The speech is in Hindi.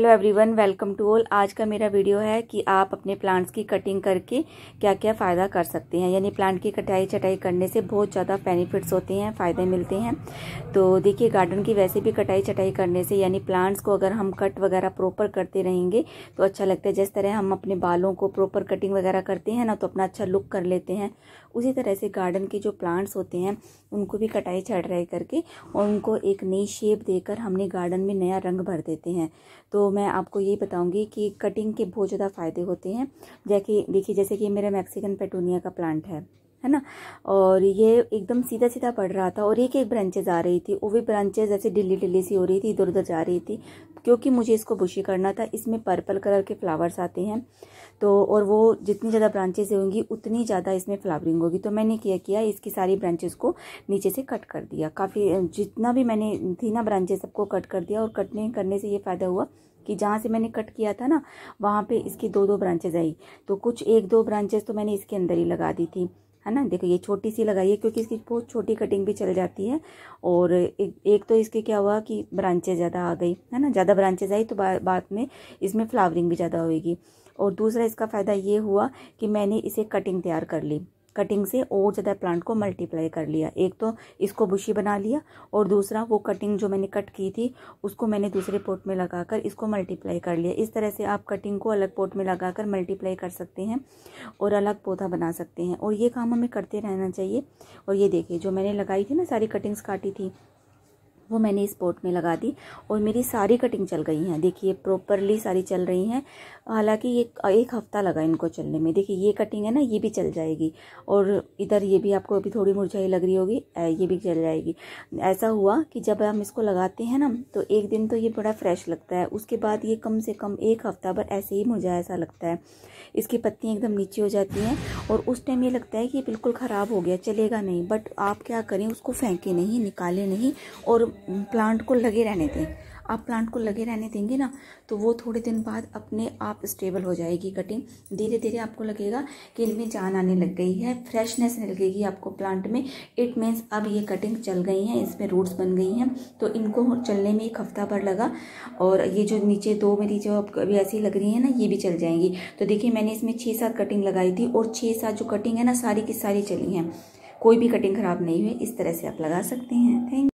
hello everyone welcome to all आज का मेरा वीडियो है कि आप अपने प्लांट्स की कटिंग करके क्या क्या फ़ायदा कर सकते हैं यानी प्लांट की कटाई चटाई करने से बहुत ज़्यादा बेनिफिट्स होते हैं फ़ायदे मिलते हैं तो देखिए गार्डन की वैसे भी कटाई चटाई करने से यानी प्लांट्स को अगर हम कट वगैरह प्रॉपर करते रहेंगे तो अच्छा लगता है जिस तरह हम अपने बालों को प्रॉपर कटिंग वगैरह करते हैं ना तो अपना अच्छा लुक कर लेते हैं उसी तरह से गार्डन के जो प्लांट्स होते हैं उनको भी कटाई चटाई करके और उनको एक नई शेप देकर हमने गार्डन में नया रंग भर देते हैं तो तो मैं आपको यही बताऊंगी कि कटिंग के बहुत ज़्यादा फ़ायदे होते हैं जैसे देखिए जैसे कि मेरा मैक्सिकन पेटोनिया का प्लांट है है ना और ये एकदम सीधा सीधा पड़ रहा था और एक एक ब्रांचेज आ रही थी वो भी ब्रांचेज ऐसे डिल्ली डिल्ली सी हो रही थी इधर उधर जा रही थी क्योंकि मुझे इसको बुशी करना था इसमें पर्पल कलर के फ्लावर्स आते हैं तो और वो जितनी ज़्यादा ब्रांचेज होंगी उतनी ज़्यादा इसमें फ्लावरिंग होगी तो मैंने क्या किया इसकी सारी ब्रांचेज़ को नीचे से कट कर दिया काफ़ी जितना भी मैंने थी ना ब्रांचेज सबको कट कर दिया और कटने करने से ये फ़ायदा हुआ कि जहाँ से मैंने कट किया था ना वहाँ पे इसकी दो दो ब्रांचेज आई तो कुछ एक दो ब्रांचेज तो मैंने इसके अंदर ही लगा दी थी है ना देखो ये छोटी सी लगाई है क्योंकि इसकी बहुत छोटी कटिंग भी चल जाती है और एक, एक तो इसके क्या हुआ कि ब्रांचेज ज़्यादा आ गई है ना ज़्यादा ब्रांचेज आई तो बाद में इसमें फ्लावरिंग भी ज़्यादा होगी और दूसरा इसका फ़ायदा ये हुआ कि मैंने इसे कटिंग तैयार कर ली कटिंग से और ज़्यादा प्लांट को मल्टीप्लाई कर लिया एक तो इसको बुशी बना लिया और दूसरा वो कटिंग जो मैंने कट की थी उसको मैंने दूसरे पोट में लगाकर इसको मल्टीप्लाई कर लिया इस तरह से आप कटिंग को अलग पोट में लगाकर मल्टीप्लाई कर सकते हैं और अलग पौधा बना सकते हैं और ये काम हमें करते रहना चाहिए और ये देखिए जो मैंने लगाई थी ना सारी कटिंग्स काटी थी वो मैंने इस पोर्ट में लगा दी और मेरी सारी कटिंग चल गई हैं देखिए प्रॉपरली सारी चल रही हैं हालांकि ये एक हफ़्ता लगा इनको चलने में देखिए ये कटिंग है ना ये भी चल जाएगी और इधर ये भी आपको अभी थोड़ी मुरझाई लग रही होगी ये भी चल जाएगी ऐसा हुआ कि जब हम इसको लगाते हैं ना तो एक दिन तो ये बड़ा फ्रेश लगता है उसके बाद ये कम से कम एक हफ़्ता भर ऐसे ही मुरझाया ऐसा लगता है इसकी पत्तियाँ एकदम नीचे हो जाती हैं और उस टाइम ये लगता है कि बिल्कुल ख़राब हो गया चलेगा नहीं बट आप क्या करें उसको फेंकें नहीं निकालें नहीं और प्लांट को लगे रहने दें आप प्लांट को लगे रहने देंगे ना तो वो थोड़े दिन बाद अपने आप स्टेबल हो जाएगी कटिंग धीरे धीरे आपको लगेगा कि इनमें जान आने लग गई है फ्रेशनेस लगेगी आपको प्लांट में इट मीन्स अब ये कटिंग चल गई हैं इसमें रूट्स बन गई हैं तो इनको चलने में एक हफ्ता भर लगा और ये जो नीचे दो मेरी जो अभी ऐसी लग रही है ना ये भी चल जाएंगी तो देखिए मैंने इसमें छः सात कटिंग लगाई थी और छः सात जो कटिंग है ना सारी की सारी चली हैं कोई भी कटिंग ख़राब नहीं हुई इस तरह से आप लगा सकते हैं थैंक